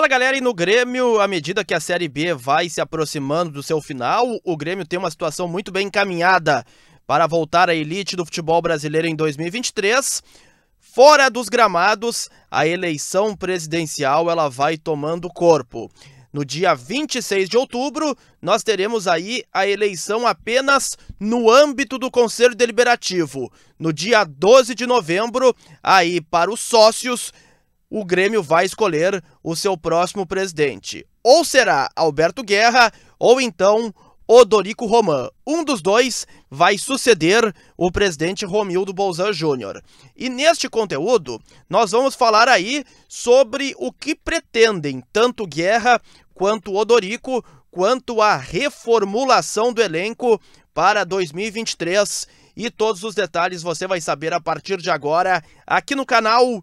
Fala galera, e no Grêmio, à medida que a Série B vai se aproximando do seu final, o Grêmio tem uma situação muito bem encaminhada para voltar à elite do futebol brasileiro em 2023. Fora dos gramados, a eleição presidencial ela vai tomando corpo. No dia 26 de outubro, nós teremos aí a eleição apenas no âmbito do Conselho Deliberativo. No dia 12 de novembro, aí para os sócios, o Grêmio vai escolher o seu próximo presidente. Ou será Alberto Guerra, ou então Odorico Roman. Um dos dois vai suceder o presidente Romildo Bolzan Júnior. E neste conteúdo, nós vamos falar aí sobre o que pretendem tanto Guerra quanto Odorico, quanto a reformulação do elenco para 2023. E todos os detalhes você vai saber a partir de agora aqui no canal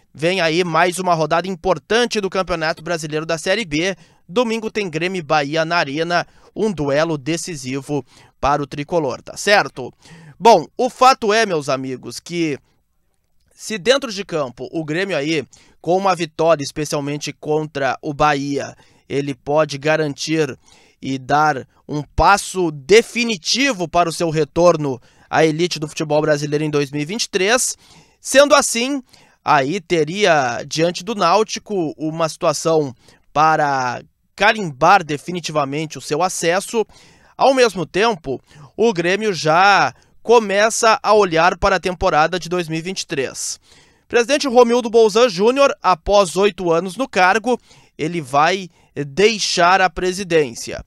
Vem aí mais uma rodada importante do Campeonato Brasileiro da Série B. Domingo tem Grêmio e Bahia na Arena, um duelo decisivo para o tricolor, tá certo? Bom, o fato é, meus amigos, que se dentro de campo o Grêmio aí, com uma vitória especialmente contra o Bahia, ele pode garantir e dar um passo definitivo para o seu retorno à elite do futebol brasileiro em 2023. Sendo assim, aí teria diante do Náutico uma situação para carimbar definitivamente o seu acesso. Ao mesmo tempo, o Grêmio já começa a olhar para a temporada de 2023. Presidente Romildo Bolzan Júnior, após oito anos no cargo, ele vai deixar a presidência.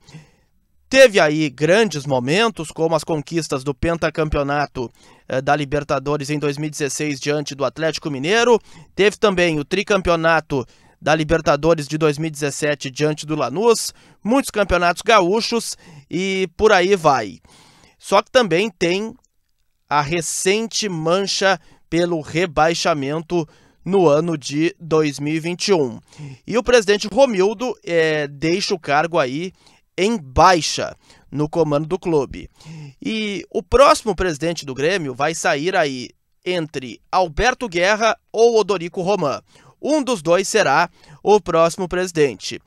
Teve aí grandes momentos, como as conquistas do pentacampeonato eh, da Libertadores em 2016 diante do Atlético Mineiro. Teve também o tricampeonato da Libertadores de 2017 diante do Lanús, muitos campeonatos gaúchos e por aí vai. Só que também tem a recente mancha pelo rebaixamento no ano de 2021. E o presidente Romildo é, deixa o cargo aí em baixa no comando do clube. E o próximo presidente do Grêmio vai sair aí entre Alberto Guerra ou Odorico Román. Um dos dois será o próximo presidente.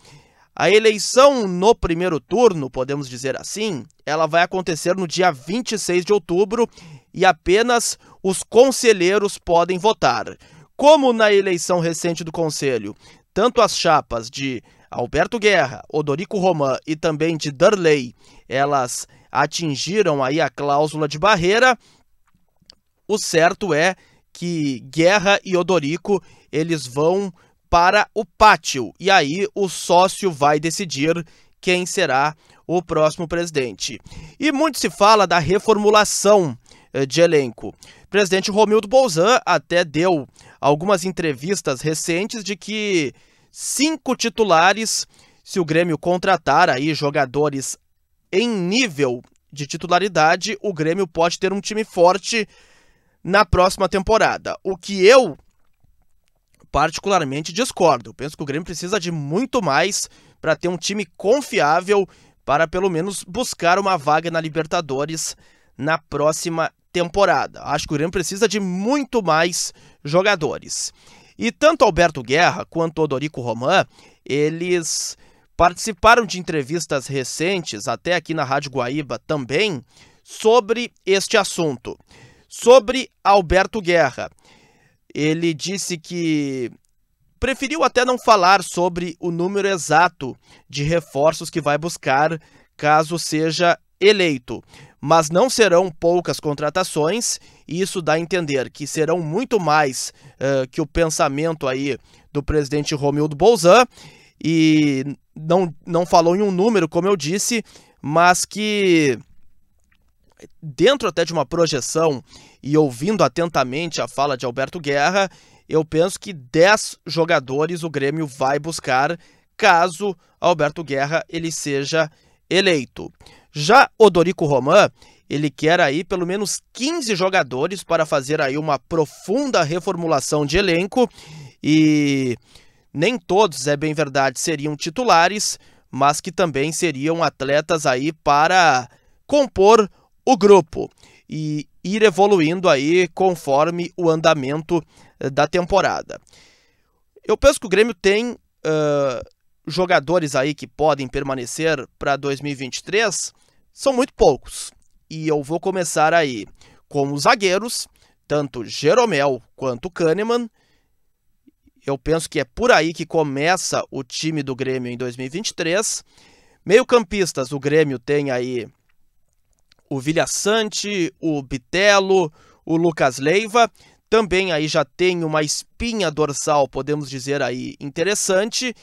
A eleição no primeiro turno, podemos dizer assim, ela vai acontecer no dia 26 de outubro e apenas os conselheiros podem votar. Como na eleição recente do conselho, tanto as chapas de Alberto Guerra, Odorico Roman e também de Darley, elas atingiram aí a cláusula de barreira. O certo é que Guerra e Odorico eles vão para o pátio e aí o sócio vai decidir quem será o próximo presidente. E muito se fala da reformulação eh, de elenco. O presidente Romildo Bolzan até deu algumas entrevistas recentes de que cinco titulares. Se o Grêmio contratar aí jogadores em nível de titularidade, o Grêmio pode ter um time forte na próxima temporada. O que eu particularmente discordo. Penso que o Grêmio precisa de muito mais para ter um time confiável para pelo menos buscar uma vaga na Libertadores na próxima temporada. Acho que o Grêmio precisa de muito mais jogadores. E tanto Alberto Guerra quanto Odorico Roman, eles participaram de entrevistas recentes, até aqui na Rádio Guaíba também, sobre este assunto. Sobre Alberto Guerra, ele disse que preferiu até não falar sobre o número exato de reforços que vai buscar caso seja eleito, mas não serão poucas contratações e isso dá a entender que serão muito mais uh, que o pensamento aí do presidente Romildo Bolzan, e não, não falou em um número, como eu disse, mas que dentro até de uma projeção e ouvindo atentamente a fala de Alberto Guerra, eu penso que 10 jogadores o Grêmio vai buscar caso Alberto Guerra ele seja eleito. Já Odorico Roman, ele quer aí pelo menos 15 jogadores para fazer aí uma profunda reformulação de elenco e nem todos, é bem verdade, seriam titulares, mas que também seriam atletas aí para compor o grupo e ir evoluindo aí conforme o andamento eh, da temporada. Eu penso que o Grêmio tem uh, jogadores aí que podem permanecer para 2023 são muito poucos. E eu vou começar aí com os zagueiros, tanto Jeromel quanto Kahneman. Eu penso que é por aí que começa o time do Grêmio em 2023. Meio-campistas, o Grêmio tem aí o Vilhaçante, o Bitelo, o Lucas Leiva. Também aí já tem uma espinha dorsal, podemos dizer aí, interessante.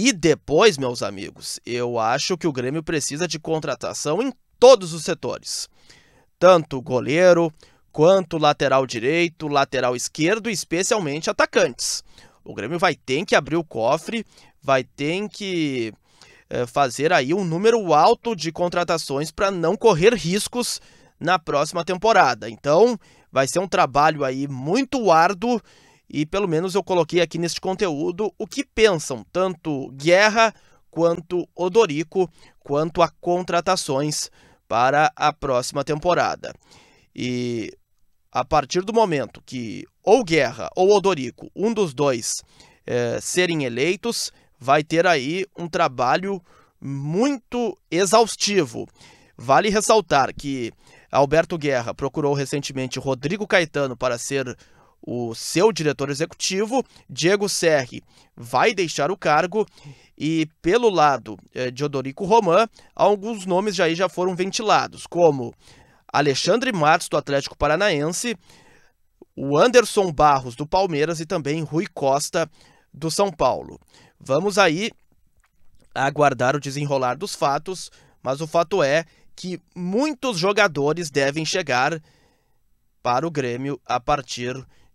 E depois, meus amigos, eu acho que o Grêmio precisa de contratação em todos os setores. Tanto goleiro, quanto lateral direito, lateral esquerdo, especialmente atacantes. O Grêmio vai ter que abrir o cofre, vai ter que eh, fazer aí um número alto de contratações para não correr riscos na próxima temporada. Então, vai ser um trabalho aí muito árduo e pelo menos eu coloquei aqui neste conteúdo o que pensam tanto Guerra quanto Odorico quanto a contratações para a próxima temporada. E a partir do momento que ou Guerra ou Odorico, um dos dois, é, serem eleitos, vai ter aí um trabalho muito exaustivo. Vale ressaltar que Alberto Guerra procurou recentemente Rodrigo Caetano para ser o seu diretor executivo, Diego Serri, vai deixar o cargo. E pelo lado eh, de Odorico Roman, alguns nomes já, aí já foram ventilados, como Alexandre Matos, do Atlético Paranaense, o Anderson Barros, do Palmeiras, e também Rui Costa, do São Paulo. Vamos aí aguardar o desenrolar dos fatos, mas o fato é que muitos jogadores devem chegar para o Grêmio a partir de